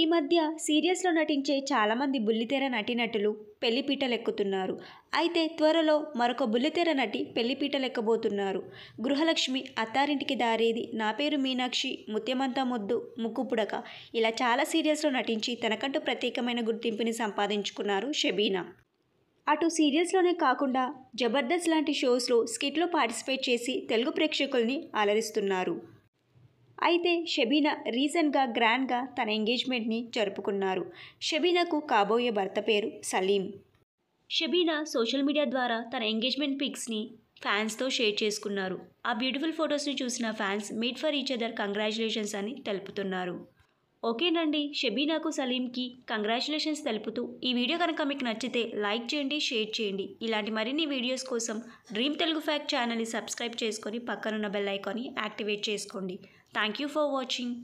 ఈ మధ్య సీరియల్స్లో నటించే చాలామంది బుల్లితెర నటినటులు పెళ్లిపీటలెక్కుతున్నారు అయితే త్వరలో మరొక బుల్లితెర నటి పెళ్లిపీటలెక్కబోతున్నారు గృహలక్ష్మి అత్తారింటికి దారేది నా పేరు మీనాక్షి ముత్యమంత ముద్దు ముక్కుపుడక ఇలా చాలా సీరియల్స్లో నటించి తనకంటూ ప్రత్యేకమైన గుర్తింపుని సంపాదించుకున్నారు షబీనా అటు సీరియల్స్లోనే కాకుండా జబర్దస్త్ లాంటి షోస్లో స్కిట్లో పార్టిసిపేట్ చేసి తెలుగు ప్రేక్షకుల్ని అలరిస్తున్నారు అయితే షబీనా రీసెంట్గా గ్రాండ్గా తన ఎంగేజ్మెంట్ని జరుపుకున్నారు షబీనాకు కాబోయే భర్త పేరు సలీం షబీనా సోషల్ మీడియా ద్వారా తన ఎంగేజ్మెంట్ పిక్స్ని ఫ్యాన్స్తో షేర్ చేసుకున్నారు ఆ బ్యూటిఫుల్ ఫొటోస్ని చూసిన fans meet for each other congratulations అని తెలుపుతున్నారు ఓకేనండి షబీనాకు సలీంకి కంగ్రాచులేషన్స్ తెలుపుతూ ఈ వీడియో కనుక మీకు నచ్చితే లైక్ చేయండి షేర్ చేయండి ఇలాంటి మరిన్ని వీడియోస్ కోసం డ్రీమ్ తెలుగు ఫ్యాక్ ఛానల్ని సబ్స్క్రైబ్ చేసుకొని పక్కనున్న బెల్ ఐకాన్ని యాక్టివేట్ చేసుకోండి థ్యాంక్ యూ ఫర్ వాచింగ్